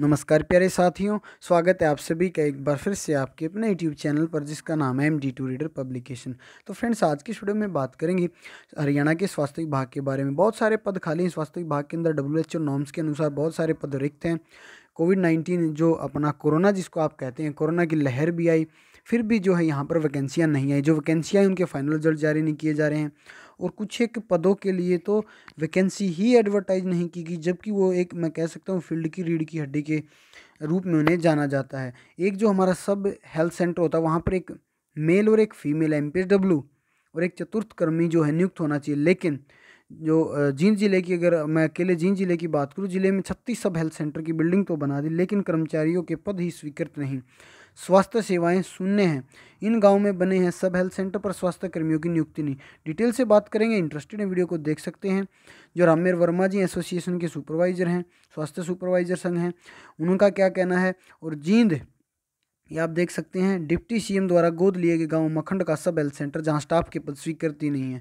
नमस्कार प्यारे साथियों स्वागत है आप सभी का एक बार फिर से आपके अपने यूट्यूब चैनल पर जिसका नाम है M D two reader publication तो फ्रेंड्स आज की स्टूडियो में बात करेंगे हरियाणा के स्वास्थ्य विभाग के बारे में बहुत सारे पद खाली हैं स्वास्थ्य विभाग के अंदर डब्ल्यू एच ओ नॉर्म्स के अनुसार बहुत सारे पद रिक्त हैं कोविड नाइन्टीन जो अपना कोरोना जिसको आप कहते हैं कोरोना की लहर भी आई फिर भी जो है यहाँ पर वैकेंसियाँ नहीं आई जो वैकेंसियाँ उनके फाइनल रिजल्ट जारी नहीं किए जा रहे हैं और कुछ एक पदों के लिए तो वैकेंसी ही एडवर्टाइज नहीं की गई जबकि वो एक मैं कह सकता हूँ फील्ड की रीढ़ की हड्डी के रूप में उन्हें जाना जाता है एक जो हमारा सब हेल्थ सेंटर होता है वहाँ पर एक मेल और एक फीमेल एम और एक चतुर्थ कर्मी जो है नियुक्त होना चाहिए लेकिन जो जींद ज़िले की अगर मैं अकेले जींद ज़िले की बात करूँ ज़िले में छत्तीस सब हेल्थ सेंटर की बिल्डिंग तो बना दी लेकिन कर्मचारियों के पद ही स्वीकृत नहीं स्वास्थ्य सेवाएं शून्य हैं इन गाँव में बने हैं सब हेल्थ सेंटर पर स्वास्थ्य कर्मियों की नियुक्ति नहीं डिटेल से बात करेंगे इंटरेस्टेड वीडियो को देख सकते हैं जो रामेर वर्मा जी एसोसिएशन के सुपरवाइजर हैं स्वास्थ्य सुपरवाइजर संघ हैं उनका क्या कहना है और जींद ये आप देख सकते हैं डिप्टी सीएम द्वारा गोद लिए गए गांव मखंड का सब हेल्थ सेंटर जहां स्टाफ के पद स्वीकृति नहीं है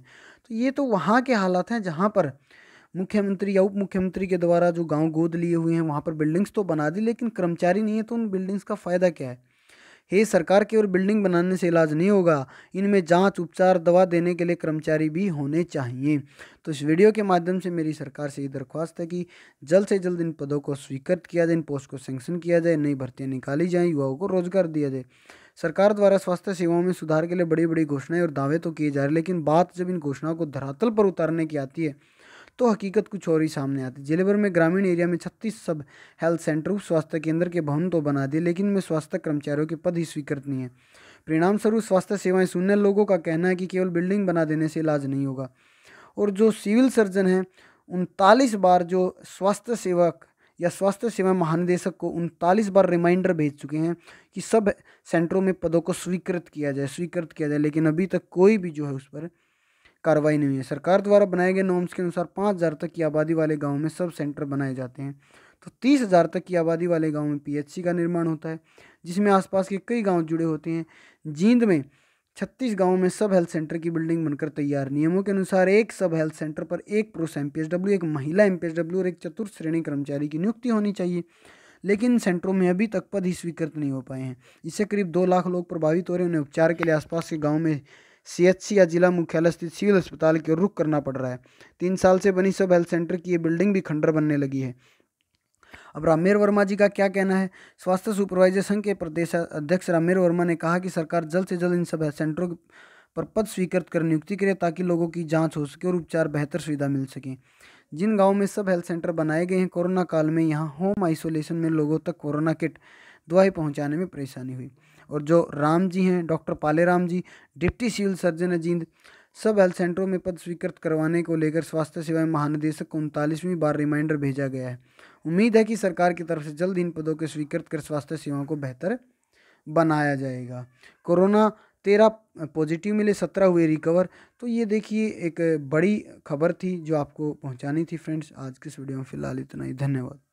तो ये तो वहाँ के हालात हैं जहाँ पर मुख्यमंत्री या उप मुख्यमंत्री के द्वारा जो गांव गोद लिए हुए हैं वहाँ पर बिल्डिंग्स तो बना दी लेकिन कर्मचारी नहीं है तो उन बिल्डिंग्स का फ़ायदा क्या है हे सरकार केवल बिल्डिंग बनाने से इलाज नहीं होगा इनमें जांच उपचार दवा देने के लिए कर्मचारी भी होने चाहिए तो इस वीडियो के माध्यम से मेरी सरकार से ये दरख्वास्त है कि जल्द से जल्द इन पदों को स्वीकृत किया जाए इन पोस्ट को सेंक्शन किया जाए नई भर्तियाँ निकाली जाएँ युवाओं को रोजगार दिया जाए सरकार द्वारा स्वास्थ्य सेवाओं में सुधार के लिए बड़ी बड़ी घोषणाएं और दावे तो किए जा रहे हैं लेकिन बात जब इन घोषणाओं को धरातल पर उतारने की आती है तो हकीकत कुछ और ही सामने आती जिले भर में ग्रामीण एरिया में छत्तीस सब हेल्थ सेंटर स्वास्थ्य केंद्र के भवन तो बना दिए लेकिन में स्वास्थ्य कर्मचारियों के पद ही स्वीकृत नहीं है परिणाम स्वरूप स्वास्थ्य सेवाएं सुनने लोगों का कहना है कि केवल बिल्डिंग बना देने से इलाज नहीं होगा और जो सिविल सर्जन हैं उनतालीस बार जो स्वास्थ्य सेवक या स्वास्थ्य सेवा महानिदेशक को उनतालीस बार रिमाइंडर भेज चुके हैं कि सब सेंटरों में पदों को स्वीकृत किया जाए स्वीकृत किया जाए लेकिन अभी तक कोई भी जो है उस पर कार्रवाई नहीं है सरकार द्वारा बनाए गए नॉर्म्स के अनुसार पाँच हज़ार तक की आबादी वाले गाँव में सब सेंटर बनाए जाते हैं तो तीस हज़ार तक की आबादी वाले गाँव में पीएचसी का निर्माण होता है जिसमें आसपास के कई गाँव जुड़े होते हैं जींद में छत्तीस गाँव में सब हेल्थ सेंटर की बिल्डिंग बनकर तैयार नियमों के अनुसार एक सब हेल्थ सेंटर पर एक पुरुष एम एक महिला एम और एक चतुर्थ श्रेणी कर्मचारी की नियुक्ति होनी चाहिए लेकिन सेंटरों में अभी तक पद ही स्वीकृत नहीं हो पाए हैं इससे करीब दो लाख लोग प्रभावित हो रहे हैं उन्हें उपचार के लिए आसपास के गाँव में सी या जिला मुख्यालय स्थित सिविल अस्पताल की ओर रुख करना पड़ रहा है तीन साल से बनी सब हेल्थ सेंटर की ये बिल्डिंग भी खंडर बनने लगी है अब रामेर वर्मा जी का क्या कहना है स्वास्थ्य सुपरवाइजर संघ के प्रदेश अध्यक्ष रामेर वर्मा ने कहा कि सरकार जल्द से जल्द इन सब हेल्थ सेंटरों पर पद स्वीकृत कर नियुक्ति करे ताकि लोगों की जाँच हो सके और उपचार बेहतर सुविधा मिल सके जिन गाँव में सब हेल्थ सेंटर बनाए गए हैं कोरोना काल में यहाँ होम आइसोलेशन में लोगों तक कोरोना किट दवाई पहुँचाने में परेशानी हुई और जो राम जी हैं doctor Pale Ram ji deputy civil surgeon अजींद सब हेल्थ सेंटरों में पद स्वीकृत करवाने को लेकर स्वास्थ्य सेवाएं महानिदेशक को उनतालीसवीं बार रिमाइंडर भेजा गया है उम्मीद है कि सरकार की तरफ से जल्द इन पदों के स्वीकृत कर स्वास्थ्य सेवाओं को बेहतर बनाया जाएगा कोरोना तेरह पॉजिटिव मिले सत्रह हुए रिकवर तो ये देखिए एक बड़ी खबर थी जो आपको पहुंचानी थी फ्रेंड्स आज के इस वीडियो में फ़िलहाल इतना ही धन्यवाद